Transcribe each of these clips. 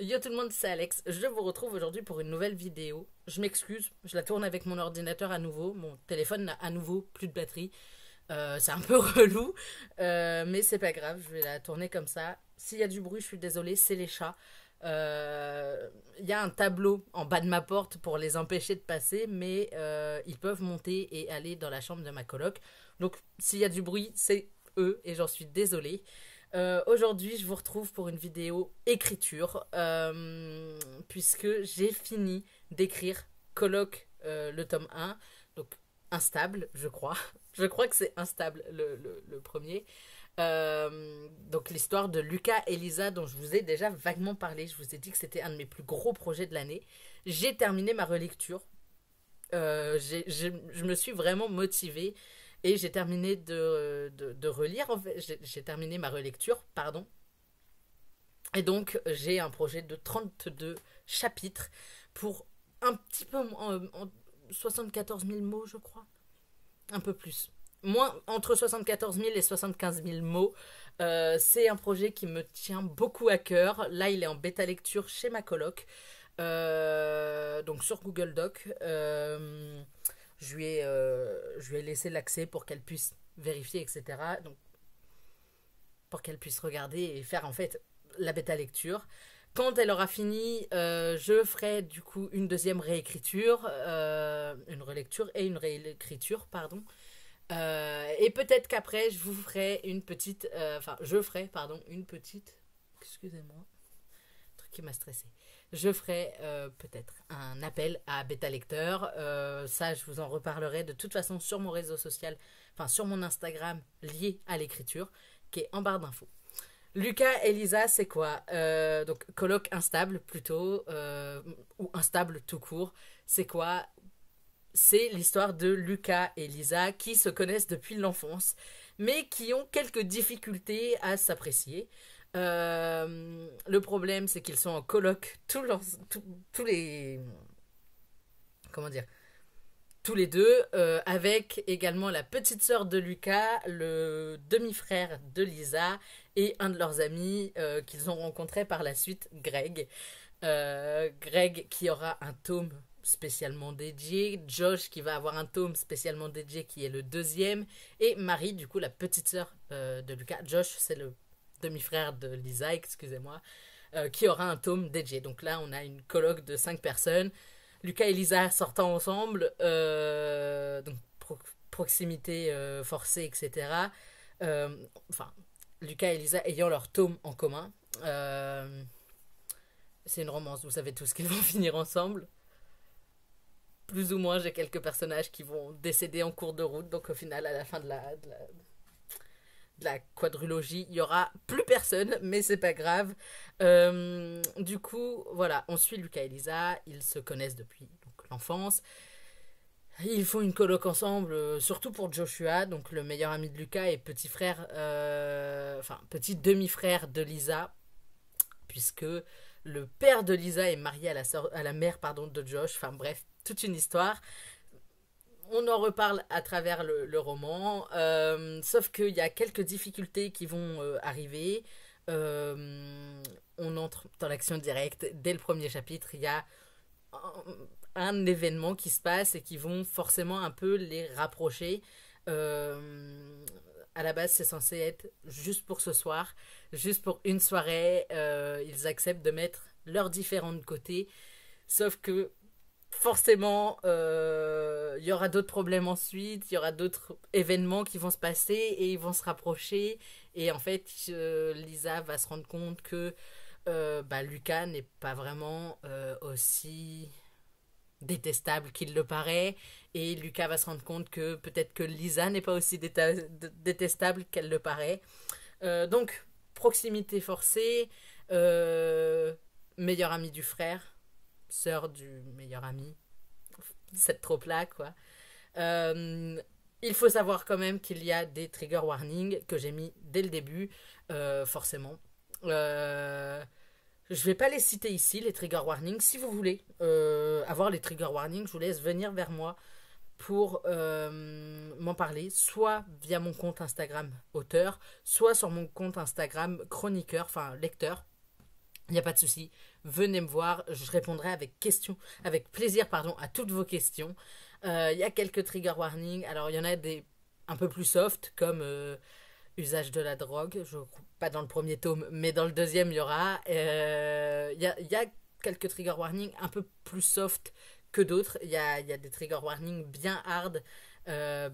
Yo tout le monde, c'est Alex. Je vous retrouve aujourd'hui pour une nouvelle vidéo. Je m'excuse, je la tourne avec mon ordinateur à nouveau. Mon téléphone n'a à nouveau plus de batterie. Euh, c'est un peu relou, euh, mais c'est pas grave, je vais la tourner comme ça. S'il y a du bruit, je suis désolée, c'est les chats. Euh, il y a un tableau en bas de ma porte pour les empêcher de passer, mais ils peuvent monter et aller dans la chambre de ma coloc. Donc s'il y a du bruit, c'est eux et j'en suis désolée. Euh, aujourd'hui, je vous retrouve pour une vidéo écriture, euh, puisque j'ai fini d'écrire Colloque, euh, le tome 1, donc instable, je crois. Je crois que c'est instable le, le premier. donc l'histoire de Lucas et Lisa dont je vous ai déjà vaguement parlé, je vous ai dit que c'était un de mes plus gros projets de l'année. J'ai terminé ma relecture, je me suis vraiment motivée et j'ai terminé de, relire, en fait, j'ai terminé ma relecture, pardon. Et donc, j'ai un projet de 32 chapitres pour un petit peu euh, en, 74 000 mots, je crois. Un peu plus. Moins, entre 74 000 et 75 000 mots. Euh, c'est un projet qui me tient beaucoup à cœur. Là, il est en bêta lecture chez ma coloc. Euh, donc sur Google Doc. Euh, je lui ai, euh, je vais laisser laissé l'accès pour qu'elle puisse vérifier, etc. Donc, pour qu'elle puisse regarder et faire en fait la bêta lecture. Quand elle aura fini, euh, je ferai du coup une deuxième réécriture, euh, une relecture et une réécriture, pardon. et peut-être qu'après, je vous ferai une petite, enfin, je ferai, pardon, une petite, excusez-moi, truc qui m'a stressé je ferai euh, peut-être un appel à bêta lecteur. Euh, ça, je vous en reparlerai de toute façon sur mon réseau social, enfin sur mon Instagram lié à l'écriture, qui est en barre d'infos. Lucas et Lisa, c'est quoi euh, Donc, colloque instable plutôt, ou instable tout court, c'est quoi C'est l'histoire de Lucas et Lisa qui se connaissent depuis l'enfance, mais qui ont quelques difficultés à s'apprécier. Euh, le problème, c'est qu'ils sont en colloque tous, les. Comment dire Tous les deux, euh, avec également la petite sœur de Lucas, le demi-frère de Lisa et un de leurs amis euh, qu'ils ont rencontré par la suite, Greg. Greg qui aura un tome spécialement dédié, Josh qui va avoir un tome spécialement dédié qui est le deuxième, et Marie, du coup la petite sœur de Lucas. Josh, c'est le demi-frère de Lisa, excusez-moi, euh, qui aura un tome dédié. Donc là, on a une colloque de cinq personnes. Lucas et Lisa sortant ensemble, euh, donc proximité euh, forcée, etc. enfin, Lucas et Lisa ayant leur tome en commun. c'est une romance, vous savez tous qu'ils vont finir ensemble. Plus ou moins, j'ai quelques personnages qui vont décéder en cours de route, donc au final, à la fin de la la quadrilogie, il y aura plus personne, mais c'est pas grave. Euh, du coup, voilà, on suit Lucas et Lisa, ils se connaissent depuis l'enfance. Ils font une coloc ensemble, euh, surtout pour Joshua, donc le meilleur ami de Lucas et petit frère, euh, enfin petit demi-frère de Lisa, puisque le père de Lisa est marié à la, à la mère pardon, de Josh. Enfin bref, toute une histoire on en reparle à travers le, roman, euh, sauf qu'il y a quelques difficultés qui vont euh, arriver. Euh, on entre dans l'action directe. Dès le premier chapitre, il y a un, événement qui se passe et qui vont forcément un peu les rapprocher. à la base, c'est censé être juste pour ce soir, juste pour une soirée. ils acceptent de mettre leurs différents côtés. Sauf que forcément, euh, il y aura d'autres problèmes ensuite, il y aura d'autres événements qui vont se passer et ils vont se rapprocher. Et en fait, Lisa va se rendre compte que euh, bah, Lucas n'est pas vraiment euh, aussi détestable qu'il le paraît. Et Lucas va se rendre compte que peut-être que Lisa n'est pas aussi détestable qu'elle le paraît. donc, proximité forcée, meilleur ami du frère sœur du meilleur ami. cette trop là quoi. Euh, il faut savoir quand même qu'il y a des trigger warnings que j'ai mis dès le début, euh, forcément. Je euh, je vais pas les citer ici, les trigger warnings. Si vous voulez avoir les trigger warnings, je vous laisse venir vers moi pour m'en parler, soit via mon compte Instagram auteur, soit sur mon compte Instagram chroniqueur, enfin lecteur. Il n'y a pas de souci venez me voir, je répondrai avec question, avec plaisir pardon, à toutes vos questions. Il euh, y a quelques trigger warnings, alors il y en a des un peu plus soft comme euh, usage de la drogue, je, pas dans le premier tome, mais dans le deuxième il y aura. Il euh, y, a, y, a, quelques trigger warnings un peu plus soft que d'autres. Il y a, y a, des trigger warnings bien hard,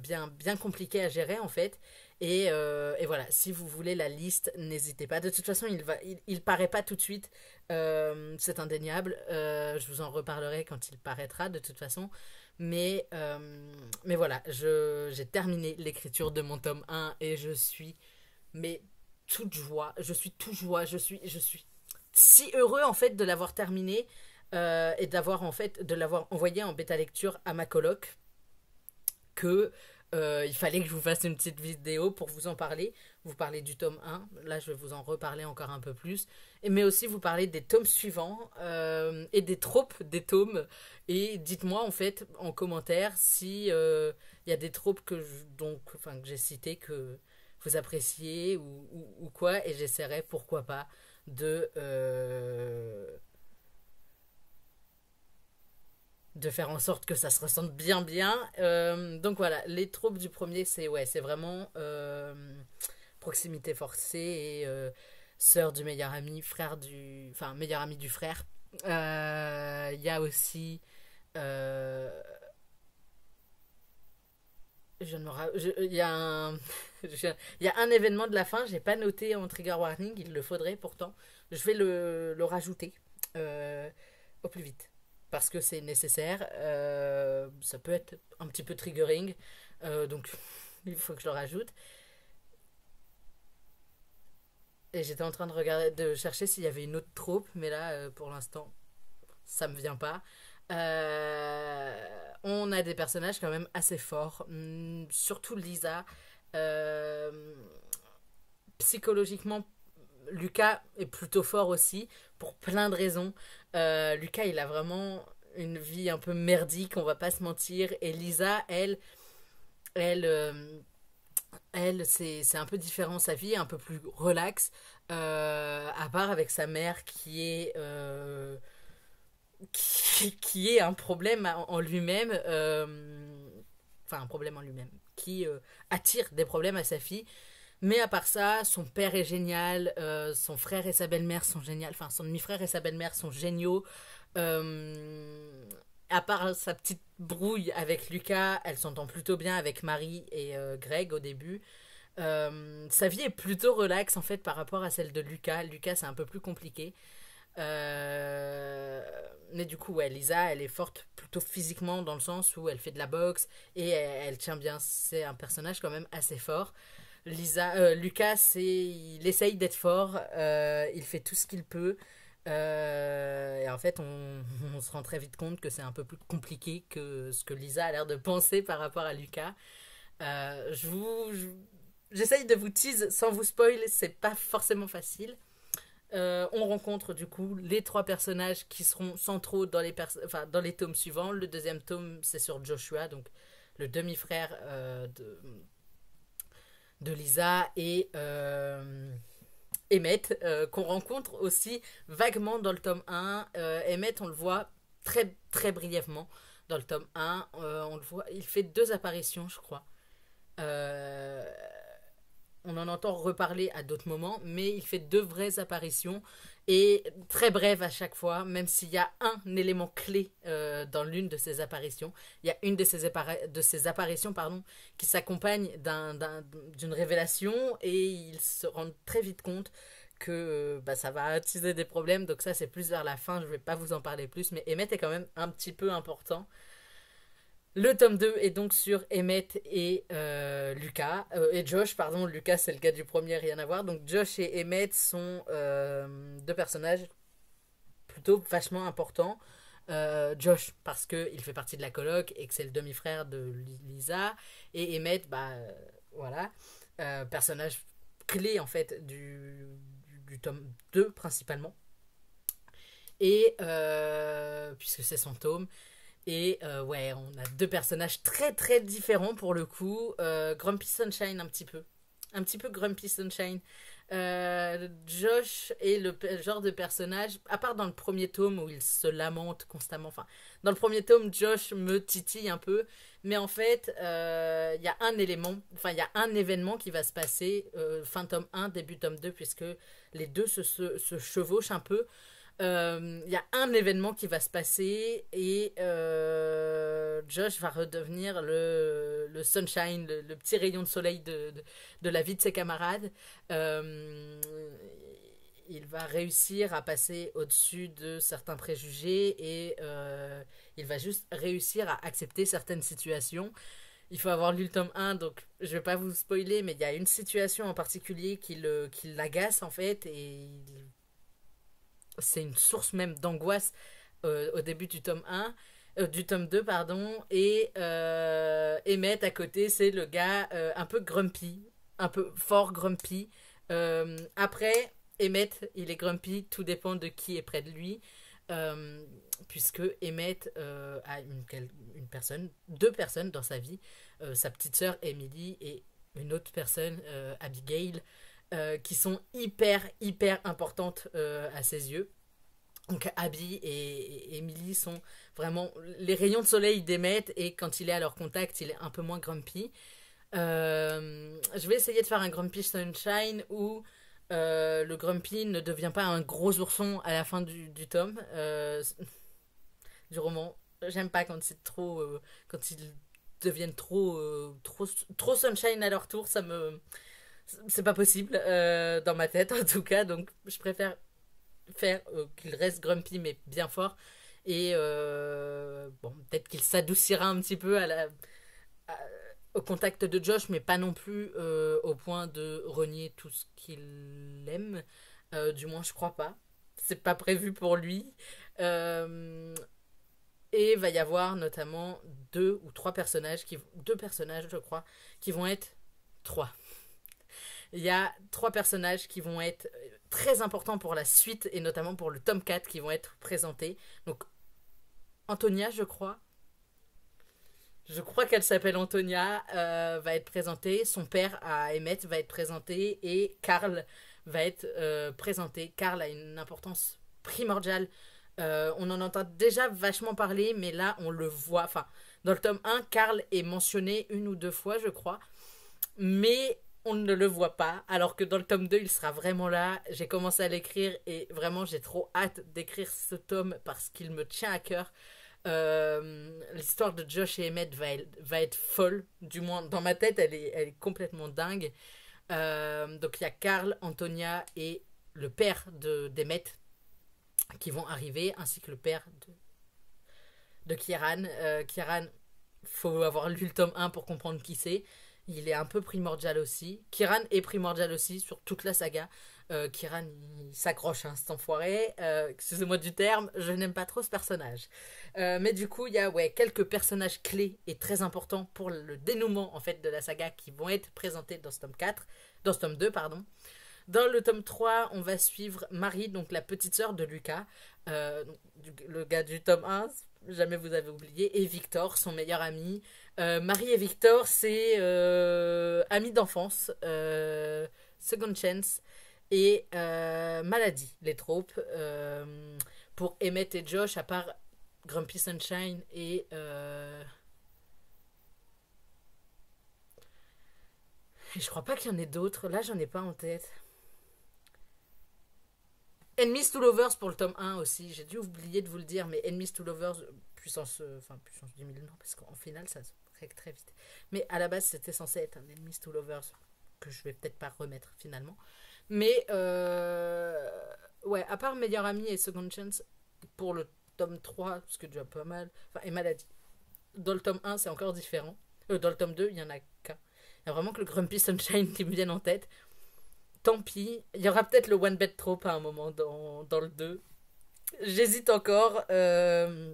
bien, bien compliqués à gérer en fait. Euh, et, voilà, si vous voulez la liste, n'hésitez pas. De toute façon, il va, il, paraît pas tout de suite, euh, c'est indéniable. Euh, je vous en reparlerai quand il paraîtra, de toute façon. Mais, mais voilà, j'ai terminé l'écriture de mon tome 1 et je suis, mais toute joie, je suis tout joie, je suis, je suis si heureux en fait de l'avoir terminé et d'avoir en fait de l'avoir envoyé en bêta lecture à ma coloc que euh, il fallait que je vous fasse une petite vidéo pour vous en parler. Vous parler du tome 1, là je vais vous en reparler encore un peu plus. Et, mais aussi vous parler des tomes suivants euh, et des tropes des tomes. Et dites-moi en fait en commentaire si euh, il y a des tropes que donc, enfin, que j'ai citées que vous appréciez ou, ou, ou quoi. Et j'essaierai pourquoi pas de de faire en sorte que ça se ressente bien bien. Euh, donc voilà, les troupes du premier, c'est ouais, c'est vraiment euh, proximité forcée et euh, sœur du meilleur ami, frère du, enfin meilleur ami du frère. Il y a aussi je il y a un un événement de la fin j'ai pas noté en trigger warning il le faudrait pourtant je vais le, rajouter au plus vite parce que c'est nécessaire. Euh, ça peut être un petit peu triggering, euh, donc il faut que je le rajoute. Et j'étais en train de regarder, de chercher s'il y avait une autre troupe, mais là, euh, pour l'instant, ça me vient pas. on a des personnages quand même assez forts, mm, surtout Lisa. psychologiquement Lucas est plutôt fort aussi, pour plein de raisons. Euh, Lucas, il a vraiment une vie un peu merdique, on va pas se mentir. Et Lisa, elle, elle, euh, elle c'est un peu différent sa vie, un peu plus relaxe euh, à part avec sa mère qui est... qui, est un problème en lui-même, enfin un problème en lui-même, qui attire des problèmes à sa fille. Mais à part ça, son père est génial, euh, son frère et sa belle-mère sont géniaux, enfin son demi-frère et sa belle-mère sont géniaux. Euh, à part sa petite brouille avec Lucas, elle s'entend plutôt bien avec Marie et euh, Greg au début. sa vie est plutôt relaxe en fait par rapport à celle de Lucas. Lucas c'est un peu plus compliqué. mais du coup, ouais, Lisa, elle est forte plutôt physiquement dans le sens où elle fait de la boxe et elle tient bien. C'est un personnage quand même assez fort. Lisa, euh, Lucas, il essaye d'être fort, euh, il fait tout ce qu'il peut. Euh, et en fait, on, se rend très vite compte que c'est un peu plus compliqué que ce que Lisa a l'air de penser par rapport à Lucas. je vous, j'essaye de vous tease sans vous spoiler. c'est pas forcément facile. on rencontre du coup les trois personnages qui seront centraux dans les, enfin, dans les tomes suivants. Le deuxième tome, c'est sur Joshua, donc le demi-frère de de Lisa et euh, Emmett, euh, qu'on rencontre aussi vaguement dans le tome 1. Euh, Emmett, on le voit très très brièvement dans le tome 1. on le voit, il fait deux apparitions, je crois en entend reparler à d'autres moments, mais il fait deux vraies apparitions et très brèves à chaque fois, même s'il y a un élément clé euh, dans l'une de ces apparitions. Il y a une de ces de apparitions pardon, qui s'accompagne d'une révélation et ils se rendent très vite compte que euh, bah, ça va attiser des problèmes. Donc ça, c'est plus vers la fin. Je ne vais pas vous en parler plus. Mais Emmett est quand même un petit peu important. Le tome 2 est donc sur Emmett et euh, Lucas. Euh, et Josh, pardon, Lucas c'est le gars du premier, rien à voir. Donc Josh et Emmett sont euh, deux personnages plutôt vachement importants. Josh, parce qu'il fait partie de la coloc et que c'est le demi-frère de Lisa. Et Emmett, bah voilà, personnage clé en fait du, du tome 2 principalement. Et puisque c'est son tome. Et euh, ouais, on a deux personnages très très différents pour le coup. Euh, Grumpy Sunshine un petit peu. Un petit peu Grumpy Sunshine. Euh, Josh est le genre de personnage, à part dans le premier tome où il se lamente constamment, enfin, dans le premier tome, Josh me titille un peu, mais en fait, il y a un élément, enfin, il y a un événement qui va se passer, fin tome 1, début tome 2, puisque les deux se, se chevauchent un peu, il euh, y a un événement qui va se passer et euh, Josh va redevenir le, sunshine, le, petit rayon de soleil de, la vie de ses camarades euh, il va réussir à passer au-dessus de certains préjugés et il va juste réussir à accepter certaines situations. Il faut avoir lu le tome 1, donc je ne vais pas vous spoiler, mais il y a une situation en particulier qui l'agace qui en fait et c'est une source même d'angoisse euh, au début du tome 1. Euh, du tome 2, pardon, et euh, Emmett à côté, c'est le gars un peu grumpy, un peu fort grumpy. après, Emmett, il est grumpy, tout dépend de qui est près de lui. puisque Emmett a une, personne, deux personnes dans sa vie, sa petite sœur Emily et une autre personne, Abigail, euh, qui sont hyper, hyper importantes euh, à ses yeux. Donc Abby et Emily sont vraiment les rayons de soleil d'émettent et quand il est à leur contact, il est un peu moins grumpy. Euh, je vais essayer de faire un Grumpy Sunshine où le Grumpy ne devient pas un gros ourson à la fin du, du tome, du roman. J'aime pas quand c'est trop, quand ils deviennent trop, trop, trop Sunshine à leur tour, ça me, c'est pas possible euh, dans ma tête en tout cas, donc je préfère faire euh, qu'il reste grumpy mais bien fort. Et euh, bon, peut-être qu'il s'adoucira un petit peu à la, au contact de Josh, mais pas non plus au point de renier tout ce qu'il aime. du moins, je crois pas. C'est pas prévu pour lui. et va y avoir notamment deux ou trois personnages, qui, deux personnages, je crois, qui vont être trois il y a trois personnages qui vont être euh, très importants pour la suite et notamment pour le tome 4 qui vont être présentés. Donc, Antonia, je crois. Je crois qu'elle s'appelle Antonia, euh, va être présentée. Son père à Emmett va être présenté et Karl va être euh, présenté. Karl a une importance primordiale. on en entend déjà vachement parler, mais là, on le voit. Enfin, dans le tome 1, Karl est mentionné une ou deux fois, je crois. Mais on ne le voit pas, alors que dans le tome 2, il sera vraiment là. J'ai commencé à l'écrire et vraiment, j'ai trop hâte d'écrire ce tome parce qu'il me tient à cœur. Euh, l'histoire de Josh et Emmett va, être folle, du moins dans ma tête, elle est, elle est complètement dingue. Euh, donc il y a Carl, Antonia et le père d'Emmett qui vont arriver, ainsi que le père de, de Kieran. Euh, Kieran, faut avoir lu le tome 1 pour comprendre qui c'est il est un peu primordial aussi. Kiran est primordial aussi sur toute la saga. Euh, Kiran, il s'accroche à un cet euh, Excusez-moi du terme, je n'aime pas trop ce personnage. Euh, mais du coup, il y a ouais, quelques personnages clés et très importants pour le dénouement en fait de la saga qui vont être présentés dans ce tome 4, dans ce tome 2, pardon. Dans le tome 3, on va suivre Marie, donc la petite sœur de Lucas, le gars du tome 1, jamais vous avez oublié, et Victor, son meilleur ami. Euh, Marie et Victor, c'est euh, amis d'enfance, euh, Second Chance et euh, Maladie, les tropes. pour Emmett et Josh, à part Grumpy Sunshine et je crois pas qu'il y en ait d'autres. Là, j'en ai pas en tête. Enemies to Lovers pour le tome 1 aussi. J'ai dû oublier de vous le dire, mais Enemies to Lovers, puissance, euh, enfin puissance 10 000, non, parce qu'en final, ça se règle très vite. Mais à la base, c'était censé être un Enemies to Lovers, que je vais peut-être pas remettre finalement. Mais, euh, ouais, à part Meilleur Ami et Second Chance, pour le tome 3, parce que déjà pas mal, enfin, et Maladie. Dans le tome 1, c'est encore différent. Euh, dans le tome 2, il y en a qu'un. Il y a vraiment que le Grumpy Sunshine qui me vient en tête, tant pis. Il y aura peut-être le one bet trope à un moment dans, le 2. J'hésite encore. Euh,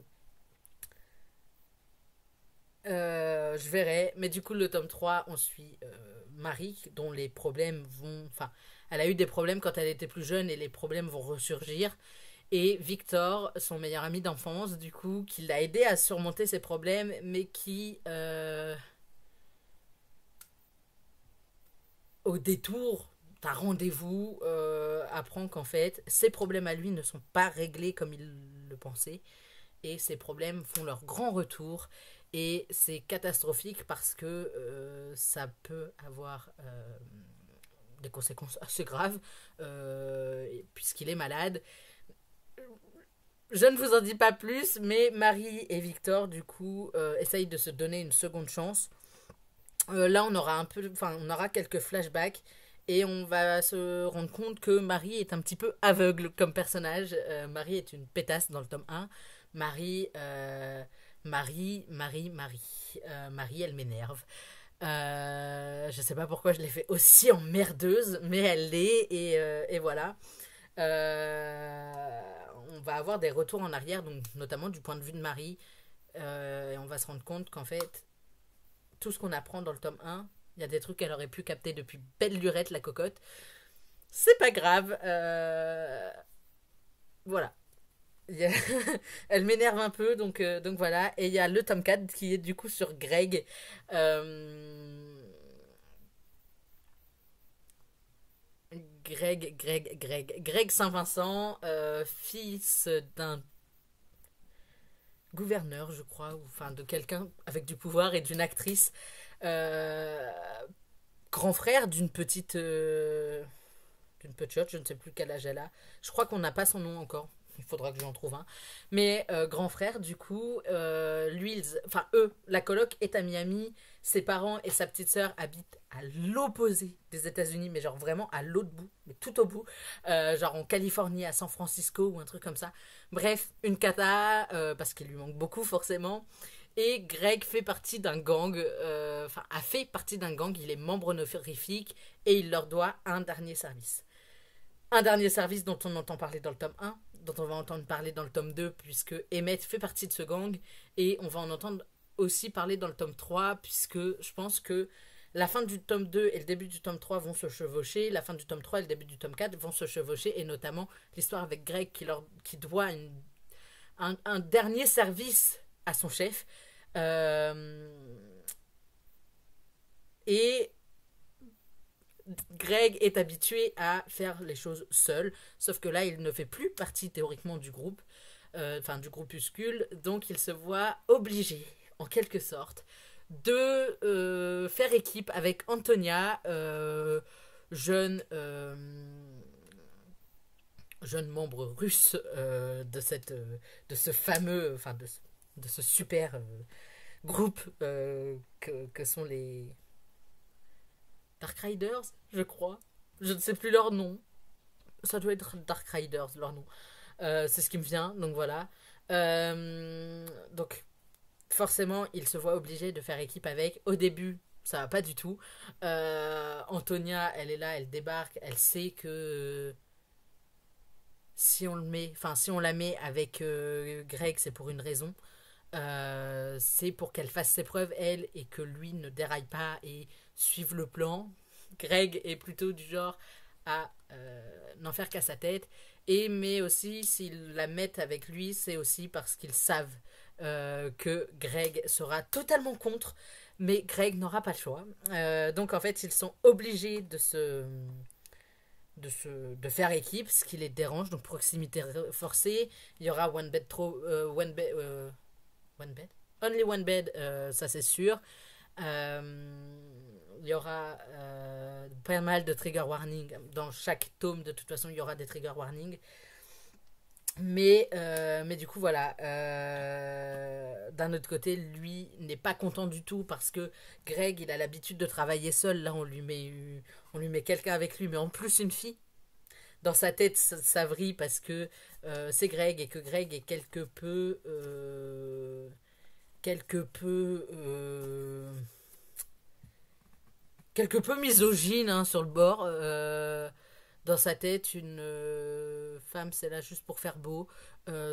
euh, je verrai. Mais du coup, le tome 3, on suit euh, Marie, dont les problèmes vont. Enfin, elle a eu des problèmes quand elle était plus jeune et les problèmes vont ressurgir. Et Victor, son meilleur ami d'enfance, du coup, qui l'a aidé à surmonter ses problèmes, mais qui. Au détour t'as rendez-vous, euh, apprend qu'en fait, ses problèmes à lui ne sont pas réglés comme il le pensait. Et ses problèmes font leur grand retour. Et c'est catastrophique parce que euh, ça peut avoir euh, des conséquences assez graves, puisqu'il est malade. Je ne vous en dis pas plus, mais Marie et Victor, du coup, essayent de se donner une seconde chance. là, on aura un peu, enfin, on aura quelques flashbacks et on va se rendre compte que Marie est un petit peu aveugle comme personnage. Euh, Marie est une pétasse dans le tome 1. Euh, Marie, Marie, Marie, Marie. Euh, Marie, elle m'énerve. je sais pas pourquoi je l'ai fait aussi emmerdeuse, mais elle l'est, et, et, voilà. on va avoir des retours en arrière, donc notamment du point de vue de Marie, et on va se rendre compte qu'en fait, tout ce qu'on apprend dans le tome 1, il y a des trucs qu'elle aurait pu capter depuis belle lurette, la cocotte. C'est pas grave. Euh, voilà. elle m'énerve un peu, donc, euh, donc voilà. Et il y a le Tomcat qui est du coup sur Greg. Euh, Greg, Greg, Greg, Greg Saint-Vincent, fils d'un gouverneur, je crois, ou enfin de quelqu'un avec du pouvoir et d'une actrice euh, grand frère d'une petite. Euh, d'une petite, je ne sais plus quel âge elle a. Je crois qu'on n'a pas son nom encore. Il faudra que j'en trouve un. Mais euh, grand frère, du coup, lui, enfin eux, la coloc est à Miami. Ses parents et sa petite sœur habitent à l'opposé des États-Unis, mais genre vraiment à l'autre bout, mais tout au bout, genre en Californie, à San Francisco ou un truc comme ça. Bref, une cata, parce qu'il lui manque beaucoup forcément. Et Greg fait partie d'un gang, euh, enfin a fait partie d'un gang, il est membre honorifique et il leur doit un dernier service. Un dernier service dont on entend parler dans le tome 1, dont on va entendre parler dans le tome 2 puisque Emmett fait partie de ce gang et on va en entendre aussi parler dans le tome 3 puisque je pense que la fin du tome 2 et le début du tome 3 vont se chevaucher, la fin du tome 3 et le début du tome 4 vont se chevaucher, et notamment l'histoire avec Greg qui, leur, qui doit un, un, dernier service à son chef. Euh, et Greg est habitué à faire les choses seul, sauf que là, il ne fait plus partie théoriquement du groupe, euh, enfin du groupuscule, donc il se voit obligé, en quelque sorte, de euh, faire équipe avec Antonia, jeune, jeune membre russe de, cette, de ce fameux, enfin de de ce super euh, groupe euh, que, sont les Dark Riders, je crois. Je ne sais plus leur nom. Ça doit être Dark Riders, leur nom. Euh, c'est ce qui me vient, donc voilà. donc, forcément, il se voit obligé de faire équipe avec. Au début, ça va pas du tout. Antonia, elle est là, elle débarque, elle sait que si on le met, enfin si on la met avec Greg, c'est pour une raison. Euh, c'est pour qu'elle fasse ses preuves, elle, et que lui ne déraille pas et suive le plan. Greg est plutôt du genre à euh, n'en faire qu'à sa tête. Et mais aussi, s'ils la mettent avec lui, c'est aussi parce qu'ils savent euh, que Greg sera totalement contre, mais Greg n'aura pas le choix. donc en fait, ils sont obligés de se de, se, de faire équipe, ce qui les dérange, donc proximité forcée. Il y aura One Bed, one Only One Bed, euh, ça c'est sûr. Euh, il y aura euh, pas mal de trigger warning. Dans chaque tome, de toute façon, il y aura des trigger warning. Mais, mais du coup, voilà. D'un autre côté, lui n'est pas content du tout parce que Greg, il a l'habitude de travailler seul. Là, on lui met, on lui met quelqu'un avec lui, mais en plus une fille dans sa tête, ça, vrit parce que euh, c'est Greg et que Greg est quelque peu. Euh, quelque peu. Euh, quelque peu misogyne hein, sur le bord. dans sa tête, une femme, c'est là juste pour faire beau.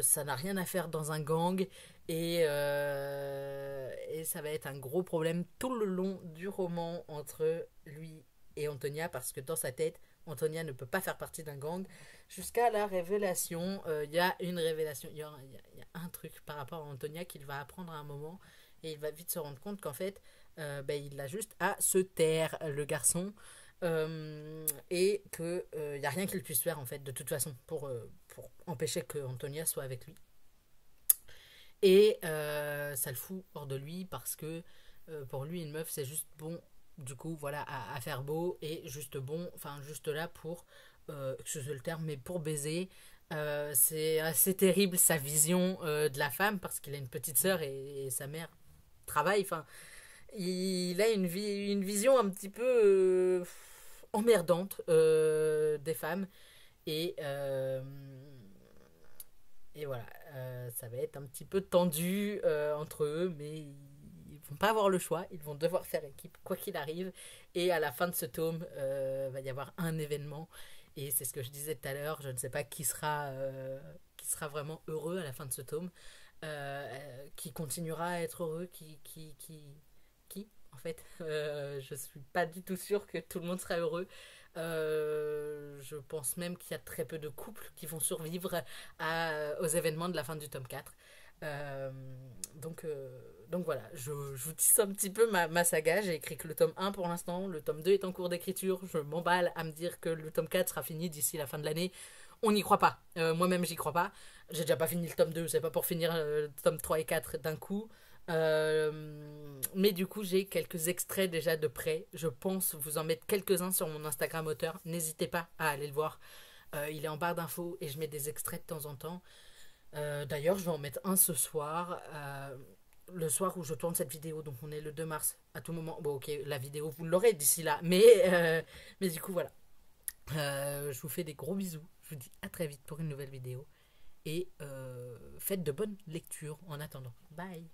ça n'a rien à faire dans un gang. Et, et ça va être un gros problème tout le long du roman entre lui et Antonia parce que dans sa tête, Antonia ne peut pas faire partie d'un gang. Jusqu'à la révélation, euh, il y a une révélation, il y, a un truc par rapport à Antonia qu'il va apprendre à un moment et il va vite se rendre compte qu'en fait, euh, ben, il a juste à se taire, le garçon, euh, et qu'il n'y a rien qu'il puisse faire en fait, de toute façon, pour, empêcher que Antonia soit avec lui. Et ça le fout hors de lui parce que pour lui, une meuf, c'est juste bon, du coup, voilà, à, faire beau et juste bon, enfin, juste là pour, euh, excusez le terme, mais pour baiser. Euh, c'est assez terrible sa vision euh, de la femme parce qu'il a une petite sœur et, sa mère travaille. Enfin, il a une, vie, une vision un petit peu euh, emmerdante des femmes et et voilà, ça va être un petit peu tendu entre eux, mais pas avoir le choix, ils vont devoir faire équipe quoi qu'il arrive. Et à la fin de ce tome, il euh, va y avoir un événement. Et c'est ce que je disais tout à l'heure, je ne sais pas qui sera, euh, qui sera vraiment heureux à la fin de ce tome, euh, qui continuera à être heureux, qui, qui, qui, qui en fait. Euh, je suis pas du tout sûre que tout le monde sera heureux. je pense même qu'il y a très peu de couples qui vont survivre à, aux événements de la fin du tome 4. donc donc voilà, je, vous vous tisse un petit peu ma, saga. J'ai écrit que le tome 1 pour l'instant, le tome 2 est en cours d'écriture. Je m'emballe à me dire que le tome 4 sera fini d'ici la fin de l'année. On n'y croit pas. Euh, moi-même, j'y crois pas. J'ai déjà pas fini le tome 2, c'est pas pour finir euh, le tome 3 et 4 d'un coup. Euh, mais du coup, j'ai quelques extraits déjà de près. Je pense vous en mettre quelques-uns sur mon Instagram auteur. N'hésitez pas à aller le voir. il est en barre d'infos et je mets des extraits de temps en temps. D'ailleurs, je vais en mettre un ce soir le soir où je tourne cette vidéo, donc on est le 2 mars, à tout moment, bon ok, la vidéo vous l'aurez d'ici là, mais, euh, mais du coup voilà. Euh, je vous fais des gros bisous, je vous dis à très vite pour une nouvelle vidéo, et euh, faites de bonnes lectures en attendant. Bye